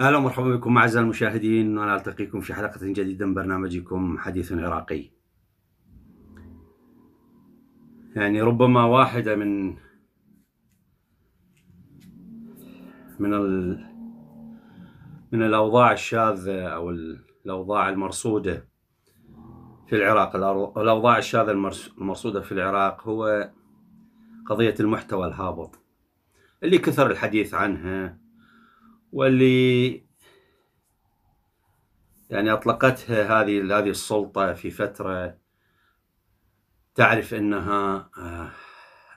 اهلا ومرحبا بكم اعزائي المشاهدين وانا التقيكم في حلقه جديده من برنامجكم حديث عراقي. يعني ربما واحده من من ال من الاوضاع الشاذه او الاوضاع المرصوده في العراق الاوضاع الشاذه المرصوده في العراق هو قضيه المحتوى الهابط اللي كثر الحديث عنها واللي يعني اطلقتها هذه هذه السلطه في فتره تعرف انها آه،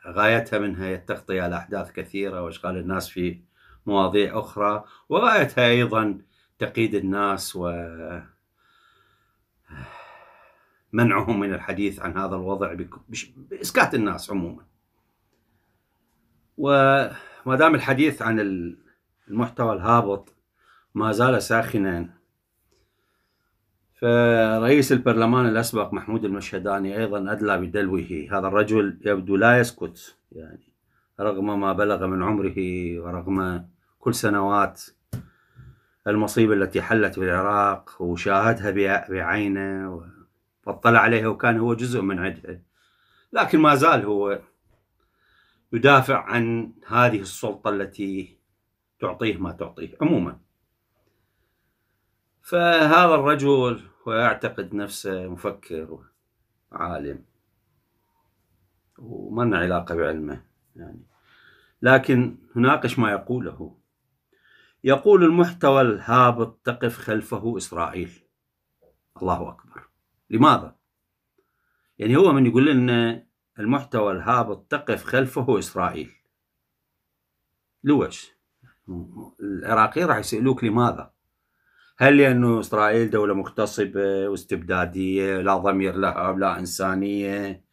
غايتها منها هي التغطيه على احداث كثيره واشغال الناس في مواضيع اخرى وغايتها ايضا تقييد الناس و آه، منعهم من الحديث عن هذا الوضع باسكات الناس عموما وما دام الحديث عن المحتوى الهابط ما زال ساخنا فرئيس البرلمان الأسبق محمود المشهداني أيضا أدلى بدلوه هذا الرجل يبدو لا يسكت يعني رغم ما بلغ من عمره ورغم كل سنوات المصيبة التي حلت في العراق وشاهدها بعينه واطلع عليها وكان هو جزء من عدها لكن ما زال هو يدافع عن هذه السلطة التي تعطيه ما تعطيه عموما فهذا الرجل ويعتقد نفسه مفكر وعالم وما لنا علاقة بعلمه يعني لكن نناقش ما يقوله يقول المحتوى الهابط تقف خلفه إسرائيل الله أكبر لماذا؟ يعني هو من يقول لنا المحتوى الهابط تقف خلفه إسرائيل لوش؟ العراقيين راح يسالوك لماذا؟ هل لانه اسرائيل دوله مغتصبه واستبداديه لا ضمير لها لا انسانيه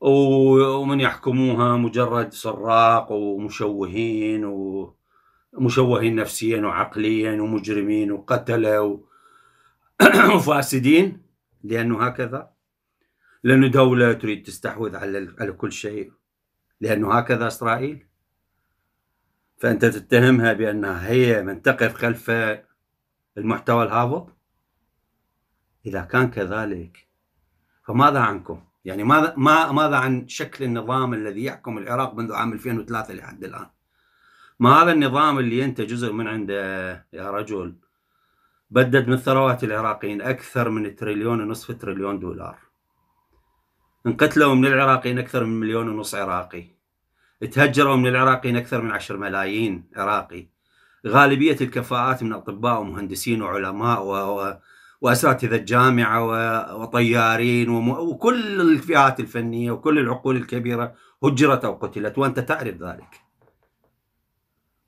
ومن يحكموها مجرد سراق ومشوهين ومشوهين نفسيا وعقليا ومجرمين وقتله وفاسدين لانه هكذا لانه دوله تريد تستحوذ على كل شيء لانه هكذا اسرائيل فأنت تتهمها بأنها هي من تقف خلف المحتوى الهابط إذا كان كذلك فماذا عنكم؟ يعني ماذا ما ماذا عن شكل النظام الذي يحكم العراق منذ عام 2003 لحد الآن؟ ما هذا النظام اللي أنت جزء من عنده يا رجل بدد من ثروات العراقيين أكثر من تريليون ونصف تريليون دولار انقتلوا من العراقيين أكثر من مليون ونص عراقي تهجروا من العراقيين أكثر من 10 ملايين عراقي غالبية الكفاءات من أطباء ومهندسين وعلماء و... و... وأساتذة الجامعة و... وطيارين وم... وكل الفئات الفنية وكل العقول الكبيرة هجرت أو قتلت وأنت تعرف ذلك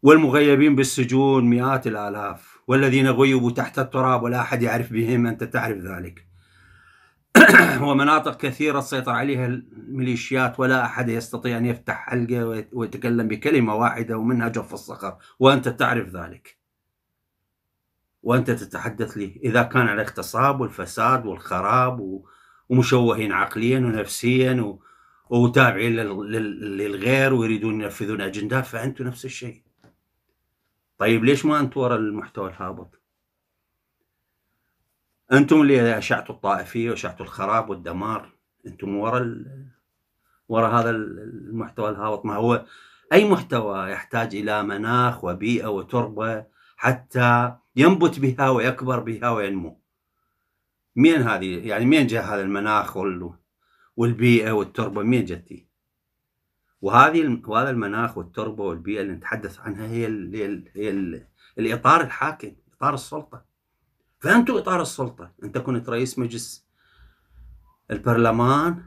والمغيبين بالسجون مئات الآلاف والذين غيبوا تحت التراب ولا أحد يعرف بهم أنت تعرف ذلك ومناطق كثيرة تسيطر عليها الميليشيات ولا أحد يستطيع أن يفتح حلقة ويتكلم بكلمة واحدة ومنها جف الصخر وأنت تعرف ذلك وأنت تتحدث لي إذا كان على الاغتصاب والفساد والخراب ومشوهين عقليا ونفسيا وتابعين للغير ويريدون ينفذون أجندات فأنتم نفس الشيء طيب ليش ما أنت وراء المحتوى الهابط انتم اللي اشعتوا الطائفيه واشعتوا الخراب والدمار انتم ورا ال... ورا هذا المحتوى الهابط ما هو اي محتوى يحتاج الى مناخ وبيئه وتربه حتى ينبت بها ويكبر بها وينمو مين هذه يعني مين جاء هذا المناخ والبيئه والتربه مين جتي وهذه وهذا المناخ والتربه والبيئه اللي نتحدث عنها هي الـ هي, الـ هي الـ الاطار الحاكم اطار السلطه فأنتم إطار السلطة أنت كنت رئيس مجلس البرلمان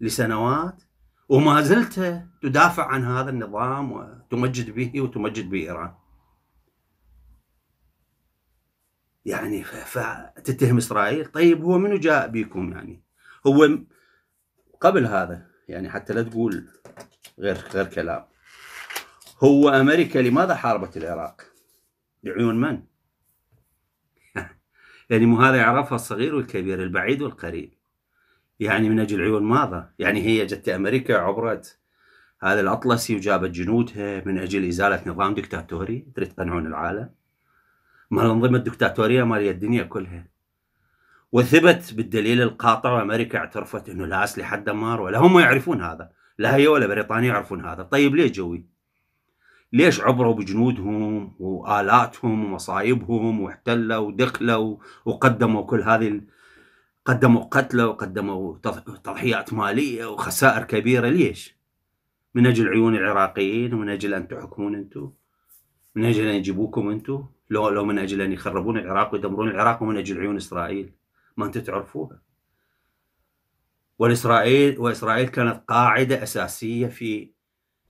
لسنوات وما زلت تدافع عن هذا النظام وتمجد به وتمجد بإيران يعني فتتهم إسرائيل طيب هو منو جاء بكم يعني هو قبل هذا يعني حتى لا تقول غير غير كلام هو أمريكا لماذا حاربت العراق؟ لعيون من؟ يعني مو هذا يعرفها الصغير والكبير البعيد والقريب يعني من أجل عيون ماذا يعني هي جت أمريكا عبرت هذا الأطلسي وجابت جنودها من أجل إزالة نظام دكتاتوري تريد تقنعون العالم ما الأنظمة الدكتاتورية مالية الدنيا كلها وثبت بالدليل القاطع وامريكا اعترفت انه لا اسلحه دمار ولا هم يعرفون هذا لا هي ولا بريطانيا يعرفون هذا طيب ليه جوي ليش عبروا بجنودهم وآلاتهم ومصايبهم واحتلوا ودخلوا وقدموا كل هذه قدموا قتلى وقدموا تضحيات مالية وخسائر كبيرة ليش؟ من أجل عيون العراقيين ومن أجل أن تحكمون أنتم من أجل أن يجيبوكم أنتم لو لو من أجل أن يخربون العراق ويدمرون العراق ومن أجل عيون إسرائيل ما أنتم تعرفوها والإسرائيل وإسرائيل كانت قاعدة أساسية في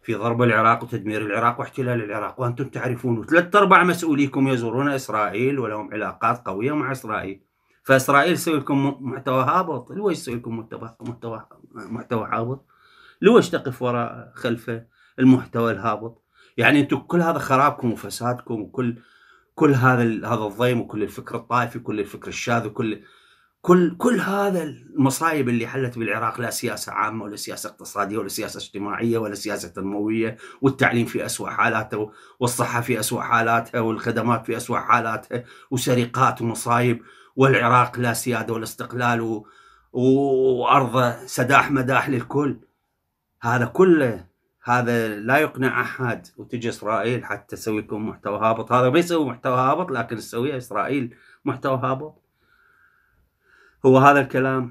في ضرب العراق وتدمير العراق واحتلال العراق وأنتم تعرفون ثلاث أرباع مسؤوليكم يزورون إسرائيل ولهم علاقات قوية مع إسرائيل فإسرائيل تسوي لكم محتوى هابط لويش تسوي لكم محتوى محتوى محتوى هابط لويش تقف وراء خلف المحتوى الهابط يعني أنتم كل هذا خرابكم وفسادكم وكل كل هذا هذا الضيم وكل الفكر الطائفي وكل الفكر الشاذ وكل كل كل هذا المصايب اللي حلت بالعراق لا سياسه عامه ولا سياسه اقتصاديه ولا سياسه اجتماعيه ولا سياسه تنمويه والتعليم في اسوء حالاته والصحه في اسوء حالاتها والخدمات في اسوء حالاتها وسرقات ومصايب والعراق لا سياده ولا استقلال و... وارضه سداح مداح للكل هذا كله هذا لا يقنع احد وتجي اسرائيل حتى تسوي لكم محتوى هابط هذا ما يسوي محتوى هابط لكن تسويه اسرائيل محتوى هابط هو هذا الكلام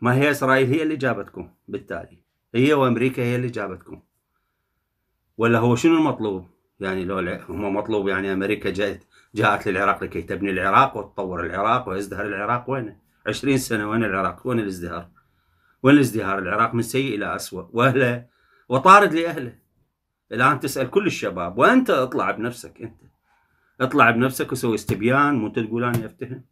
ما هي إسرائيل هي اللي جابتكم بالتالي هي وأمريكا هي اللي جابتكم ولا هو شنو المطلوب يعني لو هم مطلوب يعني أمريكا جاءت جاءت للعراق لكي تبني العراق وتطور العراق ويزدهر العراق وينه 20 سنة وين العراق وين الازدهار وين الازدهار العراق من سيء إلى اسوء وأهله وطارد لأهله الآن تسأل كل الشباب وأنت اطلع بنفسك أنت اطلع بنفسك وسوي استبيان مو تقول أنا أفتهم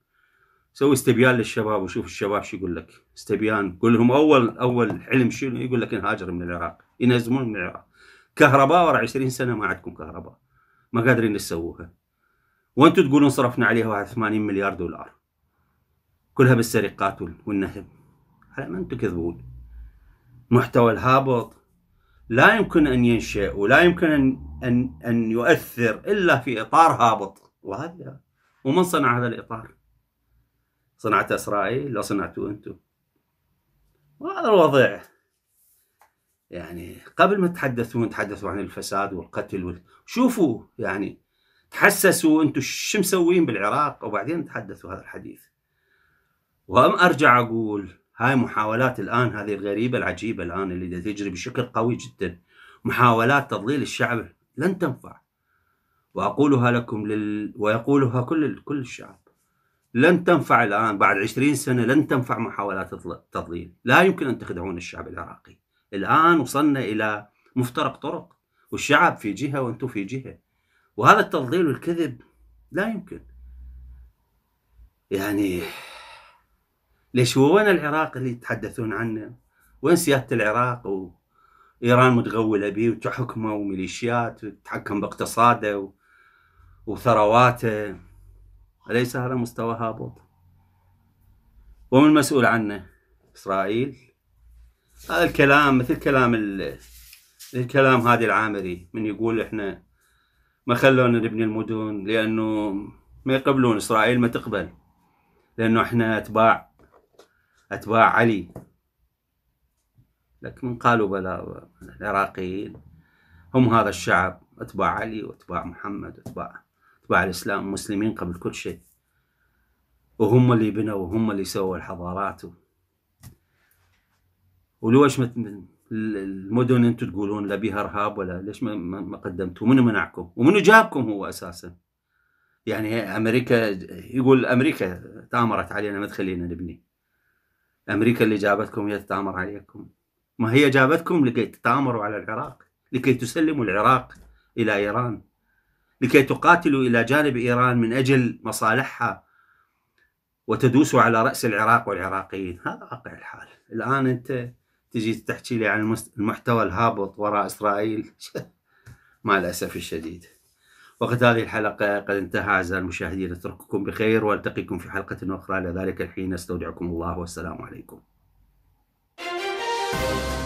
سوي استبيان للشباب وشوف الشباب شو يقول لك استبيان قول لهم اول اول حلم شنو يقول لك نهاجر من العراق ينهزمون من العراق كهرباء ورا 20 سنه ما عندكم كهرباء ما قادرين تسووها وانتم تقولون صرفنا عليها 81 مليار دولار كلها بالسرقات والنهب على ما انتم تكذبون محتوى الهابط لا يمكن ان ينشا ولا يمكن ان ان, أن يؤثر الا في اطار هابط وهذا ومن صنع هذا الاطار؟ صنعت اسرائيل لو صنعتوه انتم وهذا الوضع يعني قبل ما تتحدثون تحدثوا عن الفساد والقتل وال... شوفوا يعني تحسسوا انتم شو مسوين بالعراق وبعدين تحدثوا هذا الحديث وهم ارجع اقول هاي محاولات الان هذه الغريبه العجيبه الان اللي تجري بشكل قوي جدا محاولات تضليل الشعب لن تنفع واقولها لكم لل... ويقولها كل كل الشعب لن تنفع الآن بعد 20 سنة لن تنفع محاولات التضليل لا يمكن أن تخدعون الشعب العراقي الآن وصلنا إلى مفترق طرق والشعب في جهة وأنتم في جهة وهذا التضليل والكذب لا يمكن يعني ليش وين العراق اللي يتحدثون عنه وين سيادة العراق وإيران متغولة به وتحكمه وميليشيات وتتحكم باقتصاده وثرواته أليس هذا مستوى هابط ومن مسؤول عنه إسرائيل هذا الكلام مثل كلام الكلام هادي العامري من يقول إحنا ما خلونا نبني المدن لأنه ما يقبلون إسرائيل ما تقبل لأنه إحنا أتباع أتباع علي لكن من قالوا بلا العراقيين هم هذا الشعب أتباع علي وأتباع محمد وأتباع أتباع الإسلام مسلمين قبل كل شيء وهم اللي بنوا وهم اللي سووا الحضارات و... ولوش مت... المدن انتم تقولون لا بيها ارهاب ولا ليش ما, ما قدمتوا؟ منو منعكم؟ ومنو جابكم هو اساسا؟ يعني امريكا يقول امريكا تامرت علينا ما تخلينا نبني. امريكا اللي جابتكم هي تتامر عليكم. ما هي جابتكم لكي تتامروا على العراق، لكي تسلموا العراق الى ايران. لكي تقاتلوا إلى جانب إيران من أجل مصالحها وتدوسوا على رأس العراق والعراقيين هذا واقع الحال الآن أنت تجي تحكي لي عن المحتوى الهابط وراء إسرائيل مع الأسف الشديد وقد هذه الحلقة قد انتهى أعزائي المشاهدين أترككم بخير وألتقيكم في حلقة أخرى لذلك الحين أستودعكم الله والسلام عليكم Thank you.